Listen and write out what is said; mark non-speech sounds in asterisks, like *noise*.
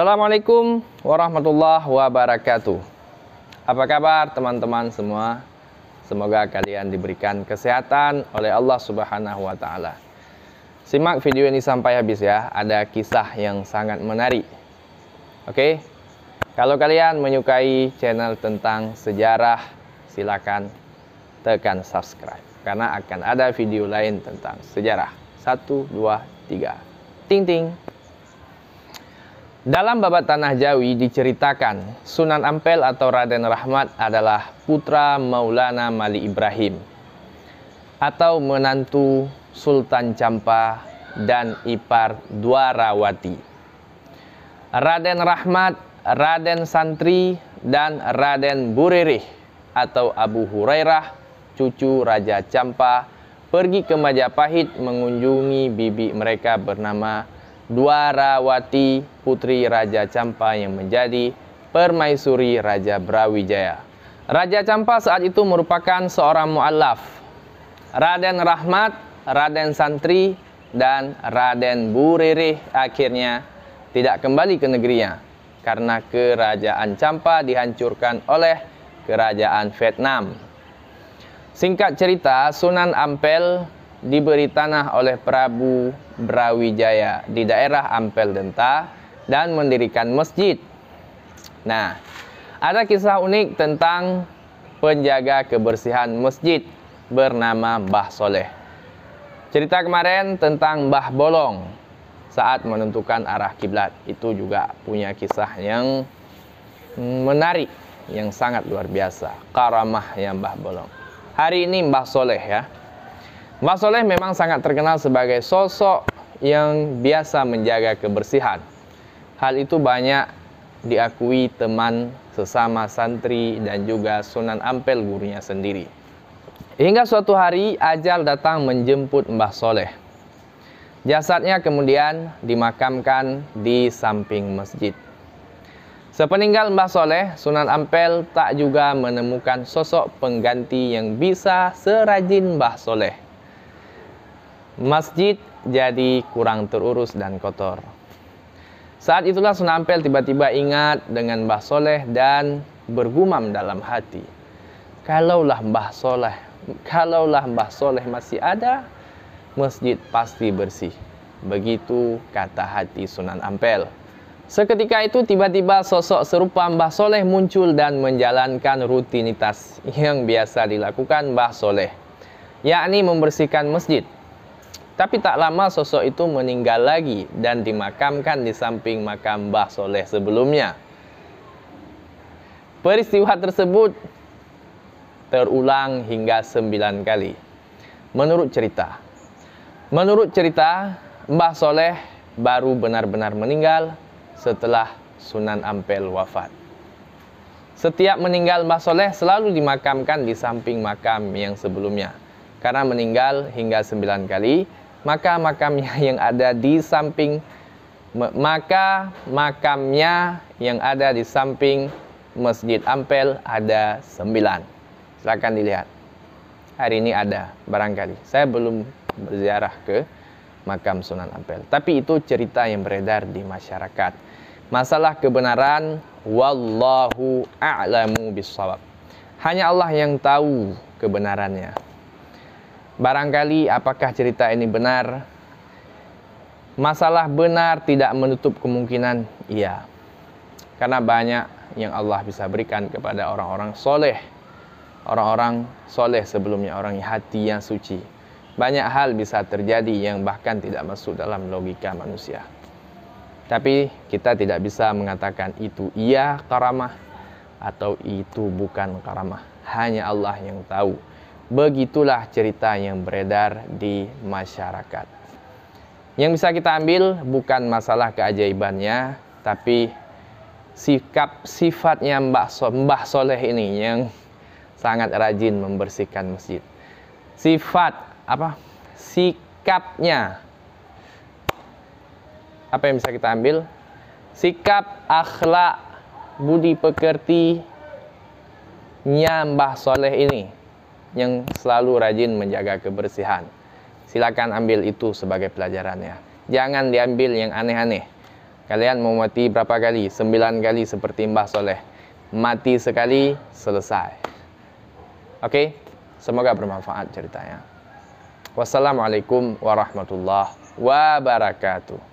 Assalamualaikum warahmatullahi wabarakatuh. Apa kabar teman-teman semua? Semoga kalian diberikan kesehatan oleh Allah Subhanahu wa taala. Simak video ini sampai habis ya. Ada kisah yang sangat menarik. Oke? Kalau kalian menyukai channel tentang sejarah, silakan tekan subscribe karena akan ada video lain tentang sejarah. Satu, dua, tiga. Ting ting. Dalam babat Tanah Jawi diceritakan, Sunan Ampel atau Raden Rahmat adalah putra Maulana Mali Ibrahim atau menantu Sultan Campa dan ipar Dwarawati. Raden Rahmat, Raden Santri, dan Raden Buririh atau Abu Hurairah, cucu Raja Campa, pergi ke Majapahit mengunjungi bibi mereka bernama Dwarawati putri Raja Campa yang menjadi permaisuri Raja Brawijaya. Raja Campa saat itu merupakan seorang mu'alaf. Raden Rahmat, Raden Santri, dan Raden Buririh akhirnya tidak kembali ke negerinya karena kerajaan Campa dihancurkan oleh kerajaan Vietnam. Singkat cerita, Sunan Ampel diberi tanah oleh Prabu Brawijaya di daerah Ampel Denta dan mendirikan masjid. Nah, ada kisah unik tentang penjaga kebersihan masjid bernama Mbah Soleh. Cerita kemarin tentang Mbah Bolong saat menentukan arah kiblat itu juga punya kisah yang menarik yang sangat luar biasa karamahnya Mbah Bolong. Hari ini Mbah Soleh ya Mbah Soleh memang sangat terkenal sebagai sosok yang biasa menjaga kebersihan. Hal itu banyak diakui teman sesama santri dan juga Sunan Ampel gurunya sendiri. Hingga suatu hari ajal datang menjemput Mbah Soleh. Jasadnya kemudian dimakamkan di samping masjid. Sepeninggal Mbah Soleh, Sunan Ampel tak juga menemukan sosok pengganti yang bisa serajin Mbah Soleh. Masjid jadi kurang terurus dan kotor. Saat itulah Sunan Ampel tiba-tiba ingat dengan Mbah Soleh dan bergumam dalam hati. Kalaulah Mbah Soleh, kalaulah Mbah Soleh masih ada, masjid pasti bersih. Begitu kata hati Sunan Ampel. Seketika itu tiba-tiba sosok serupa Mbah Soleh muncul dan menjalankan rutinitas yang biasa dilakukan Mbah Soleh, yakni membersihkan masjid tapi tak lama sosok itu meninggal lagi dan dimakamkan di samping makam Mbah Soleh sebelumnya. Peristiwa tersebut terulang hingga sembilan kali. Menurut cerita, menurut cerita Mbah Soleh baru benar-benar meninggal setelah Sunan Ampel wafat. Setiap meninggal Mbah Soleh selalu dimakamkan di samping makam yang sebelumnya. Karena meninggal hingga sembilan kali, maka makamnya *laughs* yang ada di samping maka makamnya yang ada di samping Masjid Ampel ada sembilan. Silakan dilihat. Hari ini ada barangkali. Saya belum berziarah ke makam Sunan Ampel. Tapi itu cerita yang beredar di masyarakat. Masalah kebenaran wallahu a'lamu bisawab. Hanya Allah yang tahu kebenarannya. Barangkali apakah cerita ini benar? Masalah benar tidak menutup kemungkinan, iya. Karena banyak yang Allah bisa berikan kepada orang-orang soleh. Orang-orang soleh sebelumnya, orang yang hati yang suci. Banyak hal bisa terjadi yang bahkan tidak masuk dalam logika manusia. Tapi kita tidak bisa mengatakan itu iya karamah atau itu bukan karamah. Hanya Allah yang tahu. Begitulah cerita yang beredar di masyarakat. Yang bisa kita ambil bukan masalah keajaibannya, tapi sikap sifatnya Mbah, so Mbah Soleh ini yang sangat rajin membersihkan masjid. Sifat apa? Sikapnya. Apa yang bisa kita ambil? Sikap akhlak budi pekerti nyambah soleh ini yang selalu rajin menjaga kebersihan. Silakan ambil itu sebagai pelajarannya. Jangan diambil yang aneh-aneh. Kalian mau mati berapa kali? Sembilan kali seperti Mbah Soleh. Mati sekali, selesai. Oke, okay? semoga bermanfaat ceritanya. Wassalamualaikum warahmatullahi wabarakatuh.